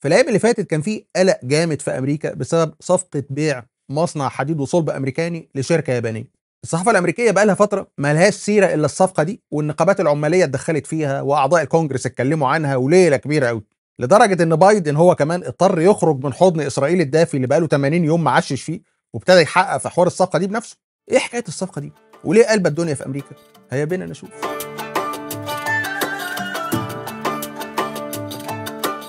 في الايام اللي فاتت كان في قلق جامد في امريكا بسبب صفقه بيع مصنع حديد وصلب امريكاني لشركه يابانيه الصحافه الامريكيه بقى لها فتره ما لهاش سيره الا الصفقه دي والنقابات العماليه اتدخلت فيها واعضاء الكونجرس اتكلموا عنها وليله كبيره قوي لدرجه ان بايدن هو كمان اضطر يخرج من حضن اسرائيل الدافي اللي بقاله 80 يوم معشش فيه وابتدى يحقق في حوار الصفقه دي بنفسه ايه حكايه الصفقه دي وليه قلبت الدنيا في امريكا هيا بينا نشوف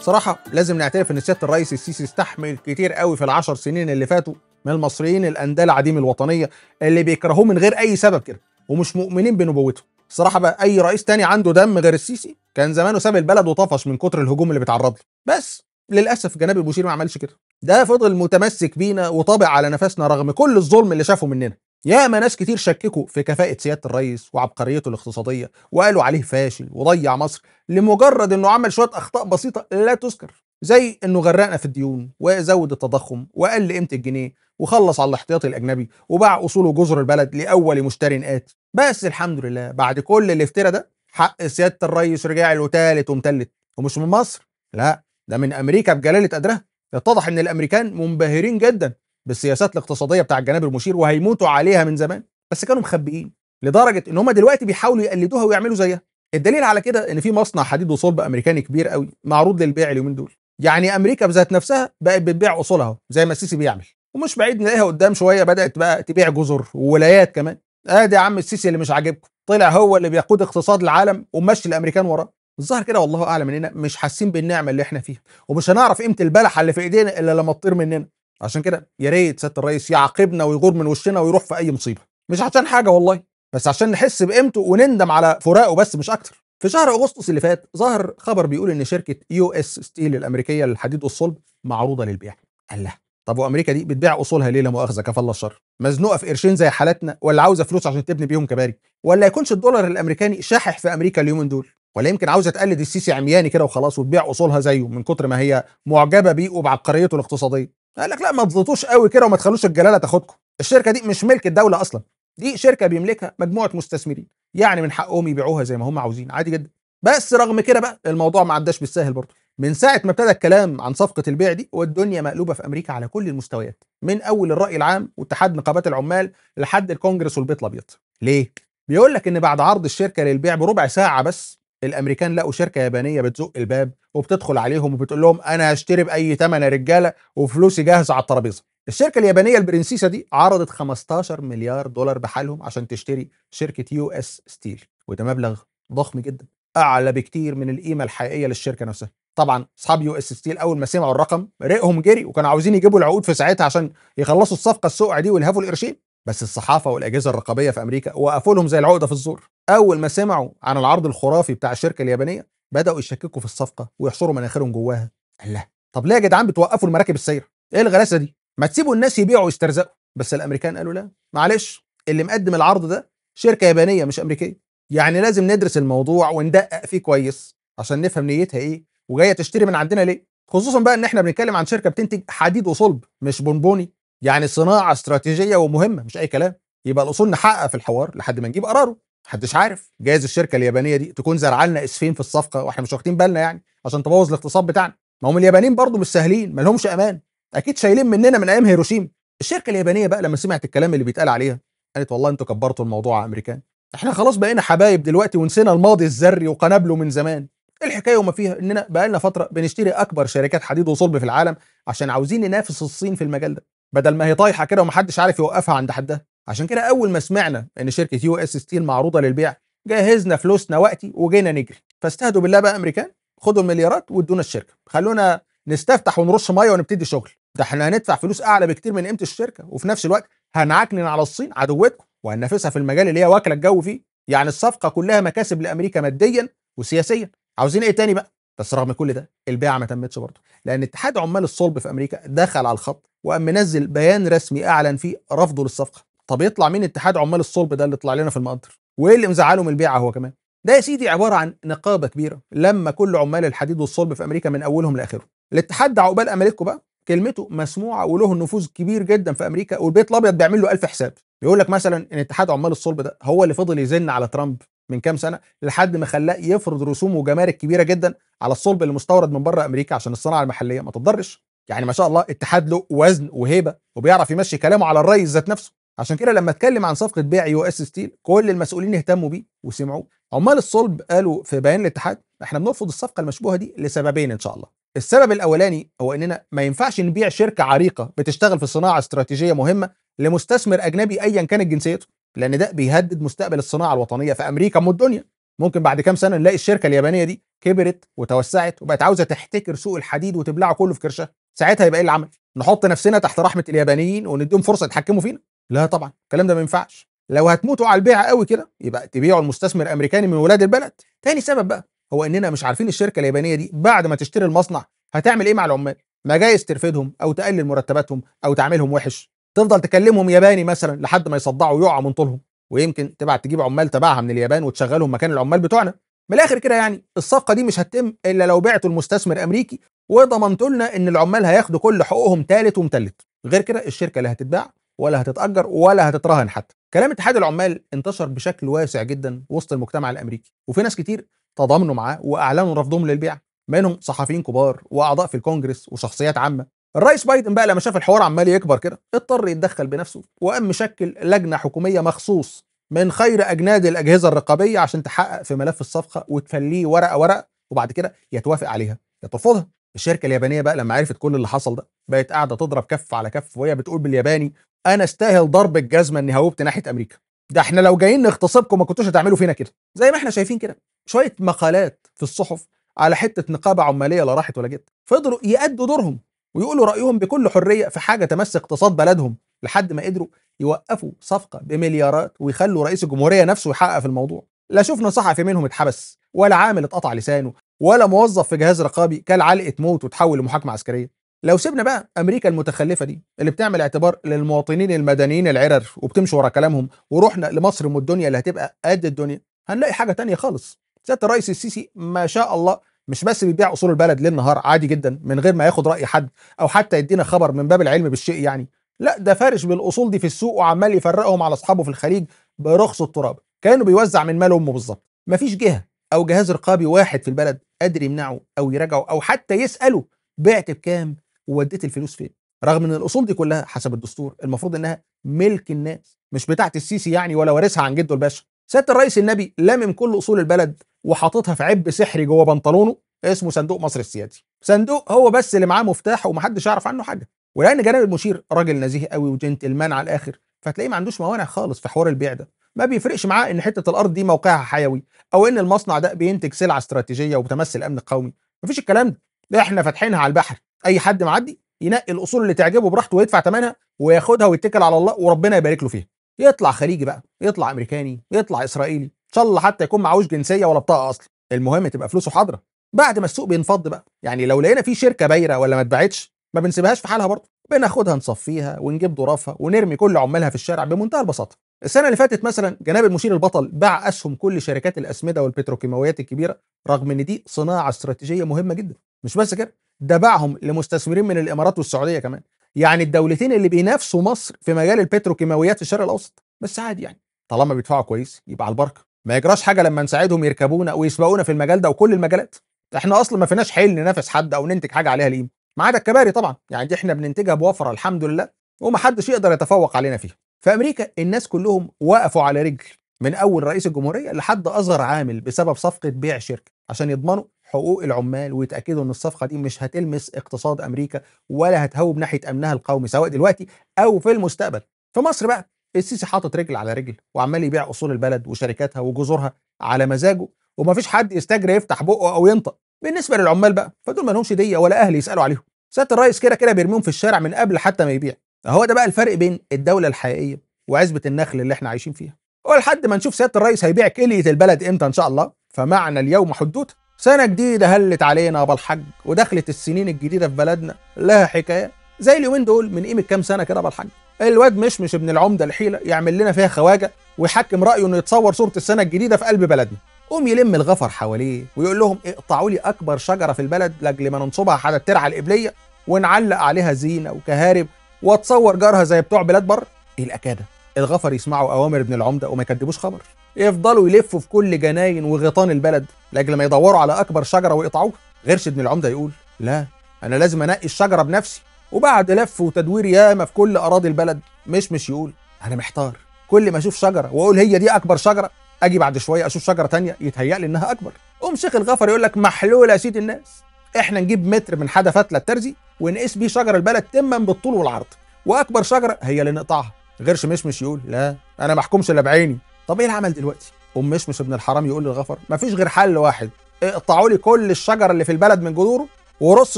صراحة لازم نعترف إن سيادة الرئيس السيسي استحمل كتير قوي في العشر سنين اللي فاتوا من المصريين الاندال عديم الوطنية اللي بيكرهوه من غير أي سبب كده ومش مؤمنين بنبوته صراحة بقى أي رئيس تاني عنده دم غير السيسي كان زمانه ساب البلد وطفش من كتر الهجوم اللي بيتعرض له بس للأسف جناب البوشير ما عملش كده ده فضل متمسك بينا وطابع على نفسنا رغم كل الظلم اللي شافه مننا ياما ناس كتير شككوا في كفاءة سيادة الرئيس وعبقريته الاقتصادية وقالوا عليه فاشل وضيع مصر لمجرد انه عمل شوية اخطاء بسيطة لا تذكر زي انه غرقنا في الديون وزود التضخم وقل قيمة الجنيه وخلص على الاحتياطي الاجنبي وباع اصول وجزر البلد لاول مشتري آتي بس الحمد لله بعد كل الافتراء ده حق سيادة الرئيس رجع له تالت ومتلت ومش من مصر لا ده من امريكا بجلالة قدرها اتضح ان الامريكان منبهرين جدا بالسياسات الاقتصاديه بتاع الجناب المشير وهيموتوا عليها من زمان بس كانوا مخبيين لدرجه ان هم دلوقتي بيحاولوا يقلدوها ويعملوا زيها الدليل على كده ان في مصنع حديد وصلب امريكاني كبير قوي معروض للبيع اليومين دول يعني امريكا بذات نفسها بقت بتبيع اصولها زي ما السيسي بيعمل ومش بعيد نلاقيها قدام شويه بدات بقى تبيع جزر وولايات كمان ادي يا عم السيسي اللي مش عاجبكم طلع هو اللي بيقود اقتصاد العالم ومشي الامريكان وراه الظاهر كده والله اعلم اننا مش حاسين بالنعمه اللي احنا فيها ومش هنعرف قيمه البلحه اللي في ايدينا الا لما تطير مننا عشان كده يا ريت سياده الرئيس يعاقبنا ويغور من وشنا ويروح في اي مصيبه مش عشان حاجه والله بس عشان نحس بقيمته ونندم على فراقه بس مش اكتر في شهر اغسطس اللي فات ظهر خبر بيقول ان شركه يو اس ستيل الامريكيه للحديد والصلب معروضه للبيع الله طب وامريكا دي بتبيع اصولها ليه لا مؤاخذه كفى الله الشر مزنوقه في قرشين زي حالتنا ولا عاوزه فلوس عشان تبني بيهم كباري ولا يكونش الدولار الامريكاني شاحح في امريكا اليومين دول ولا يمكن عاوزه تقلد السيسي عمياني كده وخلاص وتبيع اصولها زيه من كتر ما هي معجبه بيه وبعبقريته الاقتصاديه قال لك لا ما تضغطوش قوي كده وما تخلوش الجلاله تاخدكم الشركه دي مش ملك الدوله اصلا دي شركه بيملكها مجموعه مستثمرين يعني من حقهم يبيعوها زي ما هم عاوزين عادي جدا بس رغم كده بقى الموضوع ما عداش بالسهل برضه من ساعه ما ابتدى الكلام عن صفقه البيع دي والدنيا مقلوبه في امريكا على كل المستويات من اول الراي العام واتحاد نقابات العمال لحد الكونجرس والبيت الابيض ليه بيقول لك ان بعد عرض الشركه للبيع بربع ساعه بس الامريكان لقوا شركه يابانيه بتزق الباب وبتدخل عليهم وبتقول لهم انا هشتري باي ثمن يا رجاله وفلوسي جاهزه على الترابيزه الشركه اليابانيه البرنسيسه دي عرضت 15 مليار دولار بحالهم عشان تشتري شركه يو اس ستيل وده مبلغ ضخم جدا اعلى بكتير من القيمه الحقيقيه للشركه نفسها طبعا اصحاب يو اس ستيل اول ما سمعوا الرقم رقهم جري وكانوا عاوزين يجيبوا العقود في ساعتها عشان يخلصوا الصفقه السوقعه دي ويلهفوا القرشين بس الصحافه والاجهزه الرقابيه في امريكا وقفوا لهم زي العقده في الزور اول ما سمعوا عن العرض الخرافي بتاع الشركه اليابانيه بداوا يشككوا في الصفقه ويحصروا مناخرهم جواها الله طب ليه يا جدعان بتوقفوا المراكب السيره ايه الغلاسه دي ما تسيبوا الناس يبيعوا ويسترزقوا بس الامريكان قالوا لا معلش اللي مقدم العرض ده شركه يابانيه مش امريكيه يعني لازم ندرس الموضوع وندقق فيه كويس عشان نفهم نيتها ايه وجايه تشتري من عندنا ليه خصوصا بقى ان احنا بنتكلم عن شركه بتنتج حديد وصلب مش بونبوني يعني صناعه استراتيجيه ومهمه مش اي كلام يبقى الاصول نحقق في الحوار لحد ما نجيب قراره محدش عارف جايز الشركه اليابانيه دي تكون زرعلنا اسفين في الصفقه واحنا مش واخدين بالنا يعني عشان تبوظ الاقتصاد بتاعنا ما هم اليابانيين برضه مش سهلين ما لهمش امان اكيد شايلين مننا من ايام هيروشيما الشركه اليابانيه بقى لما سمعت الكلام اللي بيتقال عليها قالت والله انتوا كبرتوا الموضوع يا امريكان احنا خلاص بقينا حبايب دلوقتي ونسينا الماضي الذري وقنابله من زمان إيه الحكايه وما فيها اننا بقالنا فتره بنشتري اكبر شركات حديد وصلب في العالم عشان عاوزين ننافس الصين في المجال ده بدل ما هي طايحه كده ومحدش عارف يوقفها عند حدها عشان كده اول ما سمعنا ان شركه يو اس ستيل معروضه للبيع جهزنا فلوسنا وقتي وجينا نجري فاستهدوا بالله بقى امريكان خدوا المليارات وادونا الشركه خلونا نستفتح ونرش ميه ونبتدي شغل ده احنا هندفع فلوس اعلى بكتير من قيمه الشركه وفي نفس الوقت هنعكنن على الصين عدوتكم وهننافسها في المجال اللي هي واكله الجو فيه يعني الصفقه كلها مكاسب لامريكا ماديا وسياسيا عاوزين ايه تاني بقى بس رغم كل ده البيعه ما تمتش برضه لان اتحاد عمال الصلب في امريكا دخل على الخط وقام منزل بيان رسمي اعلن فيه رفضه للصفقه طب يطلع مين اتحاد عمال الصلب ده اللي طلع لنا في المقدر وايه اللي مزعله من البيعه هو كمان ده يا سيدي عباره عن نقابه كبيره لما كل عمال الحديد والصلب في امريكا من اولهم لاخرهم الاتحاد ده عقبال امريكا بقى كلمته مسموعه وله نفوذ كبير جدا في امريكا والبيت الابيض بيعمل له ألف حساب يقول لك مثلا ان اتحاد عمال الصلب ده هو اللي فضل يزن على ترامب من كام سنه لحد ما خلاه يفرض رسوم وجمارك كبيره جدا على الصلب المستورد من بره امريكا عشان الصناعه المحليه ما تتضرش يعني ما شاء الله اتحاد له وزن وهيبه وبيعرف يمشي كلامه على الريس ذات نفسه عشان كده لما اتكلم عن صفقه بيع يو اس ستيل كل المسؤولين اهتموا بيه وسمعوه عمال الصلب قالوا في بيان الاتحاد احنا بنرفض الصفقه المشبوهه دي لسببين ان شاء الله السبب الاولاني هو اننا ما ينفعش نبيع شركه عريقه بتشتغل في صناعه استراتيجيه مهمه لمستثمر اجنبي ايا كانت جنسيته لان ده بيهدد مستقبل الصناعه الوطنيه في امريكا ام الدنيا ممكن بعد كام سنه نلاقي الشركه اليابانيه دي كبرت وتوسعت وبقت عاوزه تحتكر سوق الحديد وتبلعه كله في كرشها ساعتها يبقى ايه العمل نحط نفسنا تحت رحمه اليابانيين ونديهم فرصه يتحكموا فينا لا طبعا الكلام ده ما ينفعش لو هتموتوا على البيع قوي كده يبقى تبيعوا المستثمر الامريكاني من ولاد البلد تاني سبب بقى هو اننا مش عارفين الشركه اليابانيه دي بعد ما تشتري المصنع هتعمل ايه مع العمال ما جايز ترفدهم او تقلل مرتباتهم او تعملهم وحش تفضل تكلمهم ياباني مثلا لحد ما يصدعوا ويقعوا من طولهم ويمكن تبعت تجيب عمال تبعها من اليابان وتشغلهم مكان العمال بتوعنا من الاخر كده يعني الصفقه دي مش هتتم الا لو بعتوا المستثمر امريكي وضمنتوا لنا ان العمال هياخدوا كل حقوقهم تالت ومتلت غير كده الشركه لا هتتباع ولا هتتاجر ولا هتترهن حتى كلام اتحاد العمال انتشر بشكل واسع جدا وسط المجتمع الامريكي وفي ناس كتير تضامنوا معاه واعلنوا رفضهم للبيع منهم صحفيين كبار واعضاء في الكونجرس وشخصيات عامه الرئيس بايدن بقى لما شاف الحوار عمال يكبر كده اضطر يتدخل بنفسه وقام مشكل لجنه حكوميه مخصوص من خير اجناد الاجهزه الرقابيه عشان تحقق في ملف الصفقه وتفليه ورقه ورقه وبعد كده يتوافق عليها يا ترفضها الشركه اليابانيه بقى لما عرفت كل اللي حصل ده بقت قاعده تضرب كف على كف وهي بتقول بالياباني انا استاهل ضرب الجزمه اني هوبت ناحيه امريكا ده احنا لو جايين نغتصبكم ما كنتوش هتعملوا فينا كده زي ما احنا شايفين كده شويه مقالات في الصحف على حته نقابه عماليه لا راحت ولا جت فضلوا يأدوا دورهم ويقولوا رأيهم بكل حرية في حاجة تمس اقتصاد بلدهم لحد ما قدروا يوقفوا صفقة بمليارات ويخلوا رئيس الجمهورية نفسه يحقق في الموضوع لا شفنا صحفي منهم اتحبس ولا عامل اتقطع لسانه ولا موظف في جهاز رقابي كل علقة موت وتحول لمحاكمة عسكرية لو سيبنا بقى امريكا المتخلفه دي اللي بتعمل اعتبار للمواطنين المدنيين العرر وبتمشي ورا كلامهم ورحنا لمصر والدنيا اللي هتبقى قد الدنيا هنلاقي حاجه تانية خالص سياده الرئيس السيسي ما شاء الله مش بس بيبيع اصول البلد ليل نهار عادي جدا من غير ما ياخد راي حد او حتى يدينا خبر من باب العلم بالشيء يعني لا ده فارش بالاصول دي في السوق وعمال يفرقهم على اصحابه في الخليج برخص التراب كانه بيوزع من مال امه بالظبط مفيش جهه او جهاز رقابي واحد في البلد قادر يمنعه او يراجعه او حتى يساله بعت بكام ووديت الفلوس فين رغم ان الاصول دي كلها حسب الدستور المفروض انها ملك الناس مش بتاعه السيسي يعني ولا وارثها عن جده الباشا سياده الرئيس النبي لامم كل اصول البلد وحاططها في عب سحري جوه بنطلونه اسمه صندوق مصر السيادي صندوق هو بس اللي معاه مفتاح ومحدش يعرف عنه حاجه ولان جناب المشير راجل نزيه قوي وجنتلمان على الاخر فتلاقيه ما عندوش موانع خالص في حوار البيع ده ما بيفرقش معاه ان حته الارض دي موقعها حيوي او ان المصنع ده بينتج سلعه استراتيجيه وبتمثل الامن القومي مفيش الكلام ده, ده احنا فاتحينها على البحر اي حد معدي ينقي الاصول اللي تعجبه براحته ويدفع ثمنها وياخدها ويتكل على الله وربنا يبارك له فيها يطلع خليجي بقى يطلع امريكاني يطلع اسرائيلي ان شاء الله حتى يكون معهوش جنسيه ولا بطاقه اصلا المهم تبقى فلوسه حاضره بعد ما السوق بينفض بقى يعني لو لقينا في شركه بايره ولا ما اتباعتش ما بنسيبهاش في حالها برضه بناخدها نصفيها ونجيب ظرافها ونرمي كل عمالها في الشارع بمنتهى البساطه السنة اللي فاتت مثلا جناب المشير البطل باع أسهم كل شركات الأسمدة والبتروكيماويات الكبيرة رغم إن دي صناعة استراتيجية مهمة جدا مش بس كده ده باعهم لمستثمرين من الإمارات والسعودية كمان يعني الدولتين اللي بينافسوا مصر في مجال البتروكيماويات في الشرق الاوسط بس عادي يعني طالما بيدفعوا كويس يبقى على البركه ما يجراش حاجه لما نساعدهم يركبونا ويسبقونا في المجال ده وكل المجالات احنا اصلا ما فيناش حيل ننافس حد او ننتج حاجه عليها ليه ما عدا الكباري طبعا يعني دي احنا بننتجها بوفره الحمد لله ومحدش يقدر يتفوق علينا فيها في امريكا الناس كلهم وقفوا على رجل من اول رئيس الجمهوريه لحد اصغر عامل بسبب صفقه بيع شركه عشان يضمنوا حقوق العمال ويتاكدوا ان الصفقه دي مش هتلمس اقتصاد امريكا ولا هتهوب ناحيه امنها القومي سواء دلوقتي او في المستقبل في مصر بقى السيسي حاطط رجل على رجل وعمال يبيع اصول البلد وشركاتها وجذورها على مزاجه ومفيش حد يستجري يفتح بقه او ينطق بالنسبه للعمال بقى فدول ما لهمش ديه ولا اهل يسالوا عليهم سياده الرئيس كده كده بيرميهم في الشارع من قبل حتى ما يبيع هو ده بقى الفرق بين الدوله الحقيقيه وعزبه النخل اللي احنا عايشين فيها ولحد ما نشوف سياده الرئيس هيبيع كليه البلد امتى ان شاء الله فمعنى اليوم حدوته سنة جديدة هلت علينا الحاج ودخلت السنين الجديدة في بلدنا لها حكاية زي اليومين دول من قيمة كام سنة كده الحاج الواد مش مش ابن العمدة الحيلة يعمل لنا فيها خواجة ويحكم رأيه انه يتصور صورة السنة الجديدة في قلب بلدنا قوم يلم الغفر حواليه ويقول لهم اقطعوا لي اكبر شجرة في البلد لاجل ما ننصبها على الترعة القبلية ونعلق عليها زينة وكهارب واتصور جارها زي بتوع بلاد بره ايه الاكاده الغفر يسمعوا اوامر ابن العمده وما يكدبوش خبر يفضلوا يلفوا في كل جناين وغيطان البلد لاجل ما يدوروا على اكبر شجره ويقطعوها غيرش ابن العمده يقول لا انا لازم انقي الشجره بنفسي وبعد لف وتدوير ياما في كل اراضي البلد مش مش يقول انا محتار كل ما اشوف شجره واقول هي دي اكبر شجره اجي بعد شويه اشوف شجره تانية يتهيأ لي انها اكبر قوم شيخ الغفر يقول لك محلول يا سيد الناس احنا نجيب متر من حدى فتله الترزي ونقيس بيه شجر البلد تما بالطول والعرض واكبر شجره هي اللي نقطعها غير شمشمش يقول لا انا ما احكمش الا بعيني طب ايه العمل دلوقتي ام مشمش ابن الحرام يقول للغفر ما فيش غير حل واحد اقطعوا لي كل الشجر اللي في البلد من جذوره ورص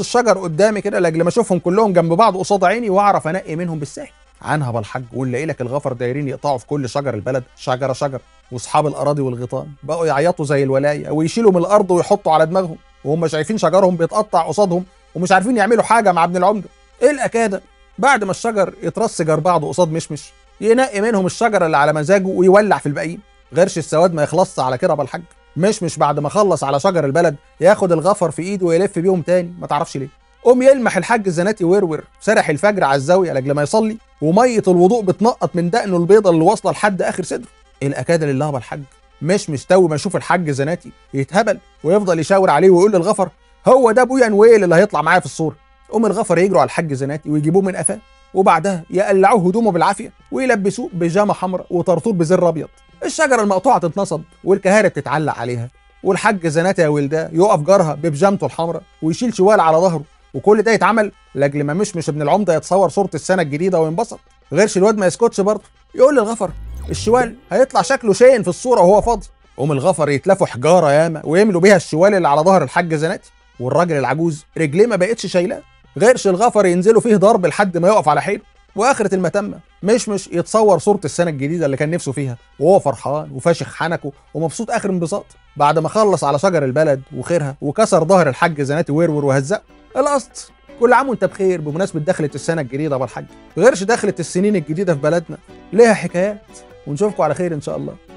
الشجر قدامي كده لاجل ما اشوفهم كلهم جنب بعض قصاد عيني واعرف انقي منهم بالسهل عنها بالحج ونلاقي لك الغفر دايرين يقطعوا في كل شجر البلد شجره شجر واصحاب الاراضي والغيطان بقوا يعيطوا زي الولايه ويشيلوا من الارض ويحطوا على دماغهم وهم شايفين شجرهم بيتقطع قصادهم ومش عارفين يعملوا حاجه مع ابن العمده ايه الاكاده بعد ما الشجر يترص جار بعضه قصاد مشمش ينقي منهم الشجره اللي على مزاجه ويولع في الباقيين غيرش السواد ما يخلصش على كده بالحاج مشمش بعد ما خلص على شجر البلد ياخد الغفر في ايده ويلف بيهم تاني ما تعرفش ليه قوم يلمح الحاج الزناتي ورور سرح الفجر على الزاويه لاجل ما يصلي وميه الوضوء بتنقط من دقنه البيضه اللي واصله لحد اخر صدره الاكاد لله الحاج مش مستوي ما يشوف الحاج زناتي يتهبل ويفضل يشاور عليه ويقول للغفر هو ده ابويا نويل اللي هيطلع معايا في الصوره قوم الغفر يجروا على الحاج زناتي ويجيبوه من قفاه وبعدها يقلعوه هدومه بالعافيه ويلبسوه بيجامه حمراء وطرطور بزر ابيض الشجره المقطوعه تتنصب والكهارب تتعلق عليها والحاج زناتي يا ولده يقف جارها ببيجامته الحمراء ويشيل شوال على ظهره وكل ده يتعمل لاجل ما مش مش ابن العمده يتصور صوره السنه الجديده وينبسط غيرش الواد ما يسكتش برضه يقول للغفر الشوال هيطلع شكله شين في الصوره وهو فاضي قوم الغفر يتلفوا حجاره ياما ويملوا بيها الشوال اللي على ظهر الحاج زناتي والراجل العجوز رجليه ما بقتش شايلاه غيرش الغفر ينزلوا فيه ضرب لحد ما يقف على حيله واخره المتمه مش مش يتصور صوره السنه الجديده اللي كان نفسه فيها وهو فرحان وفاشخ حنكه ومبسوط اخر انبساط بعد ما خلص على شجر البلد وخيرها وكسر ظهر الحاج زناتي ويرور وهزقه القصد كل عام وانت بخير بمناسبه دخله السنه الجديده بالحج غيرش دخله السنين الجديده في بلدنا ليها حكايات ونشوفكم على خير ان شاء الله